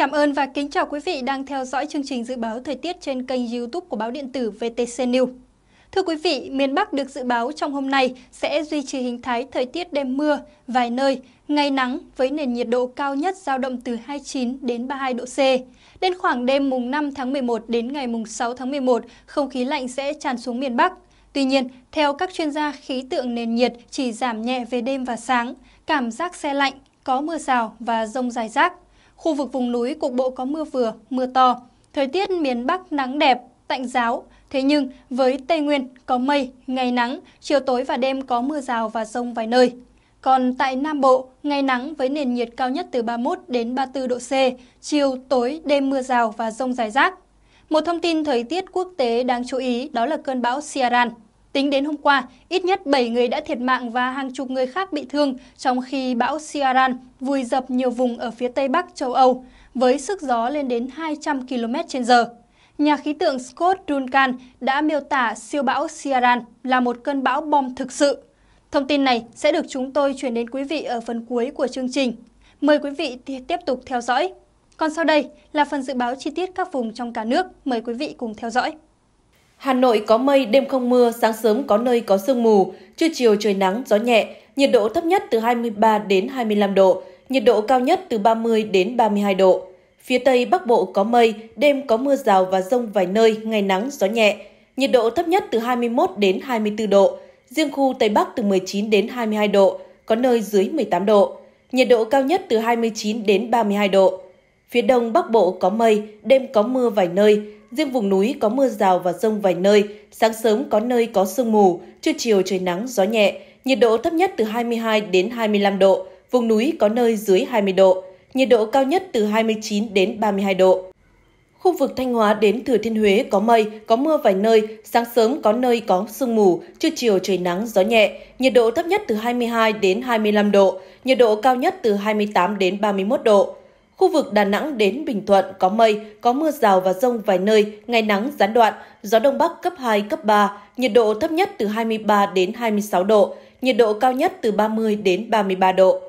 cảm ơn và kính chào quý vị đang theo dõi chương trình dự báo thời tiết trên kênh YouTube của báo điện tử VTC News. Thưa quý vị, miền Bắc được dự báo trong hôm nay sẽ duy trì hình thái thời tiết đêm mưa, vài nơi, ngày nắng với nền nhiệt độ cao nhất giao động từ 29 đến 32 độ C. Đến khoảng đêm mùng 5 tháng 11 đến ngày mùng 6 tháng 11, không khí lạnh sẽ tràn xuống miền Bắc. Tuy nhiên, theo các chuyên gia, khí tượng nền nhiệt chỉ giảm nhẹ về đêm và sáng, cảm giác xe lạnh, có mưa rào và rông dài rác. Khu vực vùng núi cục bộ có mưa vừa, mưa to. Thời tiết miền Bắc nắng đẹp, tạnh giáo. Thế nhưng với Tây Nguyên có mây, ngày nắng, chiều tối và đêm có mưa rào và rông vài nơi. Còn tại Nam Bộ, ngày nắng với nền nhiệt cao nhất từ 31 đến 34 độ C, chiều tối đêm mưa rào và rông dài rác. Một thông tin thời tiết quốc tế đáng chú ý đó là cơn bão Siaran. Tính đến hôm qua, ít nhất 7 người đã thiệt mạng và hàng chục người khác bị thương trong khi bão Ciaran vùi dập nhiều vùng ở phía Tây Bắc châu Âu với sức gió lên đến 200 km h Nhà khí tượng Scott Duncan đã miêu tả siêu bão Ciaran là một cơn bão bom thực sự. Thông tin này sẽ được chúng tôi chuyển đến quý vị ở phần cuối của chương trình. Mời quý vị tiếp tục theo dõi. Còn sau đây là phần dự báo chi tiết các vùng trong cả nước. Mời quý vị cùng theo dõi. Hà Nội có mây, đêm không mưa, sáng sớm có nơi có sương mù, trưa chiều trời nắng, gió nhẹ, nhiệt độ thấp nhất từ 23 đến 25 độ, nhiệt độ cao nhất từ 30 đến 32 độ. Phía Tây Bắc Bộ có mây, đêm có mưa rào và rông vài nơi, ngày nắng, gió nhẹ. Nhiệt độ thấp nhất từ 21 đến 24 độ, riêng khu Tây Bắc từ 19 đến 22 độ, có nơi dưới 18 độ. Nhiệt độ cao nhất từ 29 đến 32 độ. Phía Đông Bắc Bộ có mây, đêm có mưa vài nơi, Riêng vùng núi có mưa rào và rông vài nơi, sáng sớm có nơi có sương mù, trưa chiều trời nắng, gió nhẹ, nhiệt độ thấp nhất từ 22 đến 25 độ, vùng núi có nơi dưới 20 độ, nhiệt độ cao nhất từ 29 đến 32 độ. Khu vực Thanh Hóa đến Thừa Thiên Huế có mây, có mưa vài nơi, sáng sớm có nơi có sương mù, trưa chiều trời nắng, gió nhẹ, nhiệt độ thấp nhất từ 22 đến 25 độ, nhiệt độ cao nhất từ 28 đến 31 độ. Khu vực Đà Nẵng đến Bình Thuận có mây, có mưa rào và rông vài nơi, ngày nắng gián đoạn, gió Đông Bắc cấp 2, cấp 3, nhiệt độ thấp nhất từ 23 đến 26 độ, nhiệt độ cao nhất từ 30 đến 33 độ.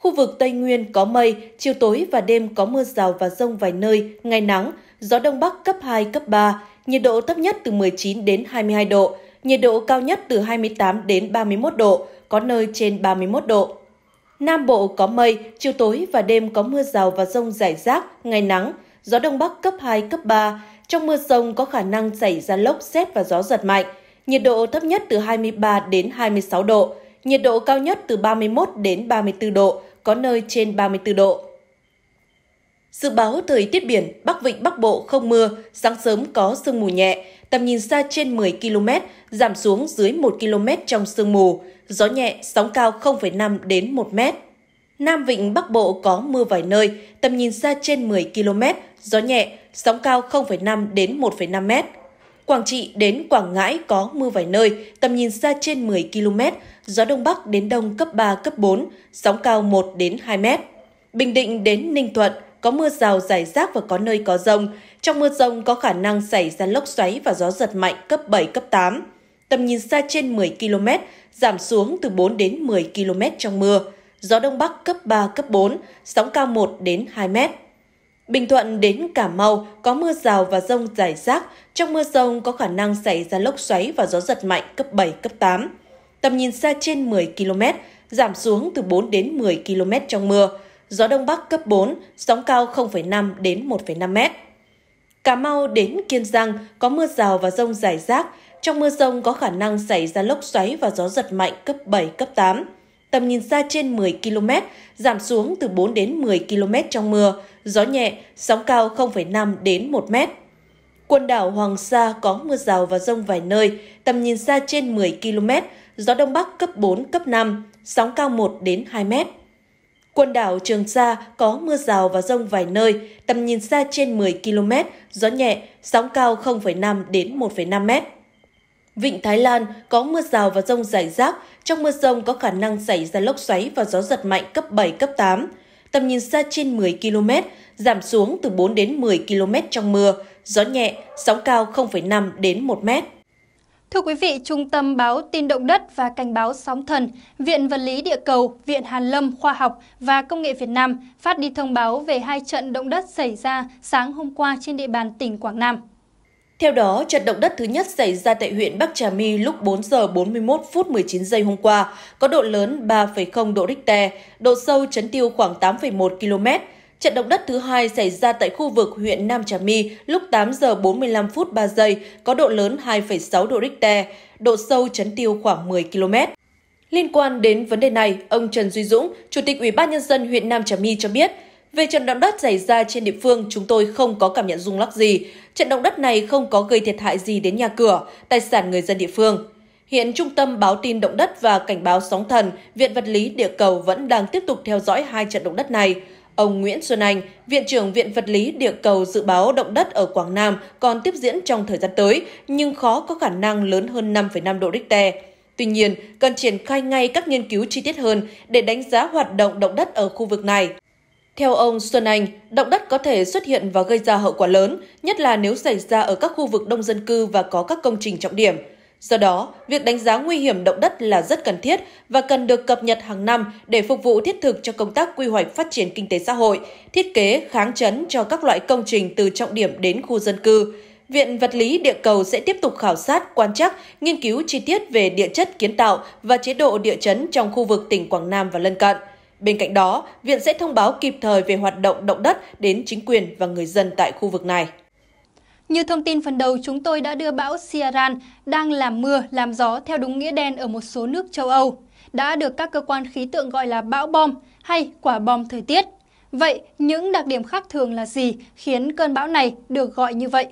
Khu vực Tây Nguyên có mây, chiều tối và đêm có mưa rào và rông vài nơi, ngày nắng, gió Đông Bắc cấp 2, cấp 3, nhiệt độ thấp nhất từ 19 đến 22 độ, nhiệt độ cao nhất từ 28 đến 31 độ, có nơi trên 31 độ. Nam Bộ có mây, chiều tối và đêm có mưa rào và rông rải rác, ngày nắng, gió Đông Bắc cấp 2, cấp 3. Trong mưa rông có khả năng xảy ra lốc xét và gió giật mạnh. Nhiệt độ thấp nhất từ 23 đến 26 độ, nhiệt độ cao nhất từ 31 đến 34 độ, có nơi trên 34 độ. Dự báo thời tiết biển, Bắc Vịnh Bắc Bộ không mưa, sáng sớm có sương mù nhẹ, tầm nhìn xa trên 10 km, giảm xuống dưới 1 km trong sương mù, gió nhẹ, sóng cao 0,5 đến 1 mét. Nam Vịnh Bắc Bộ có mưa vài nơi, tầm nhìn xa trên 10 km, gió nhẹ, sóng cao 0,5 đến 1,5 mét. Quảng Trị đến Quảng Ngãi có mưa vài nơi, tầm nhìn xa trên 10 km, gió Đông Bắc đến Đông cấp 3, cấp 4, sóng cao 1 đến 2 mét. Bình Định đến Ninh Thuận có mưa rào rải rác và có nơi có rông, trong mưa rông có khả năng xảy ra lốc xoáy và gió giật mạnh cấp 7, cấp 8. Tầm nhìn xa trên 10 km, giảm xuống từ 4 đến 10 km trong mưa. Gió Đông Bắc cấp 3, cấp 4, sóng cao 1 đến 2 mét. Bình Thuận đến Cà Mau có mưa rào và rông rải rác. Trong mưa rông có khả năng xảy ra lốc xoáy và gió giật mạnh cấp 7, cấp 8. Tầm nhìn xa trên 10 km, giảm xuống từ 4 đến 10 km trong mưa. Gió Đông Bắc cấp 4, sóng cao 0,5 đến 1,5 mét. Cà Mau đến Kiên Giang có mưa rào và rông rải rác. Trong mưa rông có khả năng xảy ra lốc xoáy và gió giật mạnh cấp 7, cấp 8. Tầm nhìn xa trên 10 km, giảm xuống từ 4 đến 10 km trong mưa, gió nhẹ, sóng cao 0,5 đến 1 mét. Quần đảo Hoàng Sa có mưa rào và rông vài nơi, tầm nhìn xa trên 10 km, gió Đông Bắc cấp 4, cấp 5, sóng cao 1 đến 2 mét. Quần đảo Trường Sa có mưa rào và rông vài nơi, tầm nhìn xa trên 10 km, gió nhẹ, sóng cao 0,5 đến 1,5 m. Vịnh Thái Lan có mưa rào và rông rải rác, trong mưa rông có khả năng xảy ra lốc xoáy và gió giật mạnh cấp 7, cấp 8. Tầm nhìn xa trên 10 km, giảm xuống từ 4 đến 10 km trong mưa, gió nhẹ, sóng cao 0,5 đến 1 mét. Thưa quý vị, Trung tâm báo tin động đất và cảnh báo sóng thần, Viện Vật lý Địa cầu, Viện Hàn lâm Khoa học và Công nghệ Việt Nam phát đi thông báo về hai trận động đất xảy ra sáng hôm qua trên địa bàn tỉnh Quảng Nam. Theo đó, trận động đất thứ nhất xảy ra tại huyện Bắc Trà My lúc 4 giờ 41 phút 19 giây hôm qua, có độ lớn 3,0 độ Richter, độ sâu chấn tiêu khoảng 8,1 km, Trận động đất thứ hai xảy ra tại khu vực huyện Nam Trà My lúc 8 giờ 45 phút 3 giây, có độ lớn 2,6 độ Richter, độ sâu chấn tiêu khoảng 10 km. Liên quan đến vấn đề này, ông Trần Duy Dũng, Chủ tịch Ủy ban nhân dân huyện Nam Trà My cho biết, về trận động đất xảy ra trên địa phương, chúng tôi không có cảm nhận rung lắc gì. Trận động đất này không có gây thiệt hại gì đến nhà cửa, tài sản người dân địa phương. Hiện Trung tâm Báo tin Động đất và Cảnh báo Sóng thần, Viện Vật lý Địa cầu vẫn đang tiếp tục theo dõi hai trận động đất này. Ông Nguyễn Xuân Anh, Viện trưởng Viện Vật lý Địa cầu dự báo động đất ở Quảng Nam còn tiếp diễn trong thời gian tới, nhưng khó có khả năng lớn hơn 5,5 độ Richter. Tuy nhiên, cần triển khai ngay các nghiên cứu chi tiết hơn để đánh giá hoạt động động đất ở khu vực này. Theo ông Xuân Anh, động đất có thể xuất hiện và gây ra hậu quả lớn, nhất là nếu xảy ra ở các khu vực đông dân cư và có các công trình trọng điểm. Do đó, việc đánh giá nguy hiểm động đất là rất cần thiết và cần được cập nhật hàng năm để phục vụ thiết thực cho công tác quy hoạch phát triển kinh tế xã hội, thiết kế kháng chấn cho các loại công trình từ trọng điểm đến khu dân cư. Viện Vật lý Địa cầu sẽ tiếp tục khảo sát, quan trắc, nghiên cứu chi tiết về địa chất kiến tạo và chế độ địa chấn trong khu vực tỉnh Quảng Nam và lân cận. Bên cạnh đó, Viện sẽ thông báo kịp thời về hoạt động động đất đến chính quyền và người dân tại khu vực này. Như thông tin phần đầu, chúng tôi đã đưa bão Ciaran đang làm mưa, làm gió theo đúng nghĩa đen ở một số nước châu Âu, đã được các cơ quan khí tượng gọi là bão bom hay quả bom thời tiết. Vậy, những đặc điểm khác thường là gì khiến cơn bão này được gọi như vậy?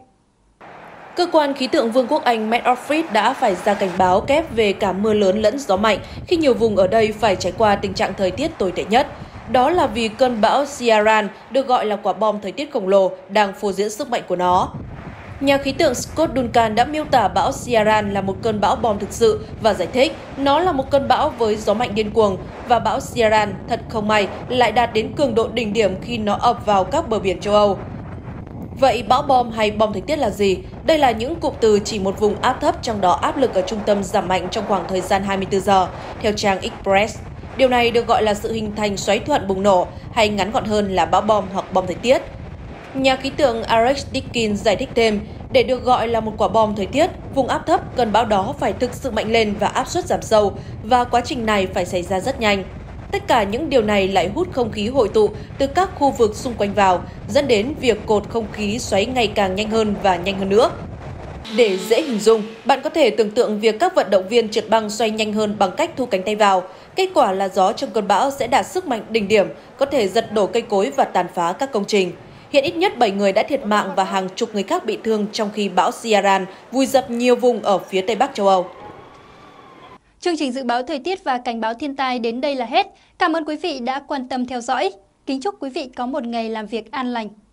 Cơ quan khí tượng Vương quốc Anh Met Office đã phải ra cảnh báo kép về cả mưa lớn lẫn gió mạnh khi nhiều vùng ở đây phải trải qua tình trạng thời tiết tồi tệ nhất. Đó là vì cơn bão Ciaran, được gọi là quả bom thời tiết khổng lồ, đang phô diễn sức mạnh của nó. Nhà khí tượng Scott Duncan đã miêu tả bão Ciaran là một cơn bão bom thực sự và giải thích nó là một cơn bão với gió mạnh điên cuồng và bão Ciaran thật không may lại đạt đến cường độ đỉnh điểm khi nó ập vào các bờ biển châu Âu. Vậy bão bom hay bom thời tiết là gì? Đây là những cụm từ chỉ một vùng áp thấp trong đó áp lực ở trung tâm giảm mạnh trong khoảng thời gian 24 giờ, theo trang Express. Điều này được gọi là sự hình thành xoáy thuận bùng nổ hay ngắn gọn hơn là bão bom hoặc bom thời tiết. Nhà khí tượng Alex Dickens giải thích thêm, để được gọi là một quả bom thời tiết, vùng áp thấp cơn bão đó phải thực sự mạnh lên và áp suất giảm sâu, và quá trình này phải xảy ra rất nhanh. Tất cả những điều này lại hút không khí hội tụ từ các khu vực xung quanh vào, dẫn đến việc cột không khí xoáy ngày càng nhanh hơn và nhanh hơn nữa. Để dễ hình dung, bạn có thể tưởng tượng việc các vận động viên trượt băng xoay nhanh hơn bằng cách thu cánh tay vào. Kết quả là gió trong cơn bão sẽ đạt sức mạnh đỉnh điểm, có thể giật đổ cây cối và tàn phá các công trình. Hiện ít nhất 7 người đã thiệt mạng và hàng chục người khác bị thương trong khi bão Ciaran vùi dập nhiều vùng ở phía Tây Bắc châu Âu. Chương trình dự báo thời tiết và cảnh báo thiên tai đến đây là hết. Cảm ơn quý vị đã quan tâm theo dõi. Kính chúc quý vị có một ngày làm việc an lành.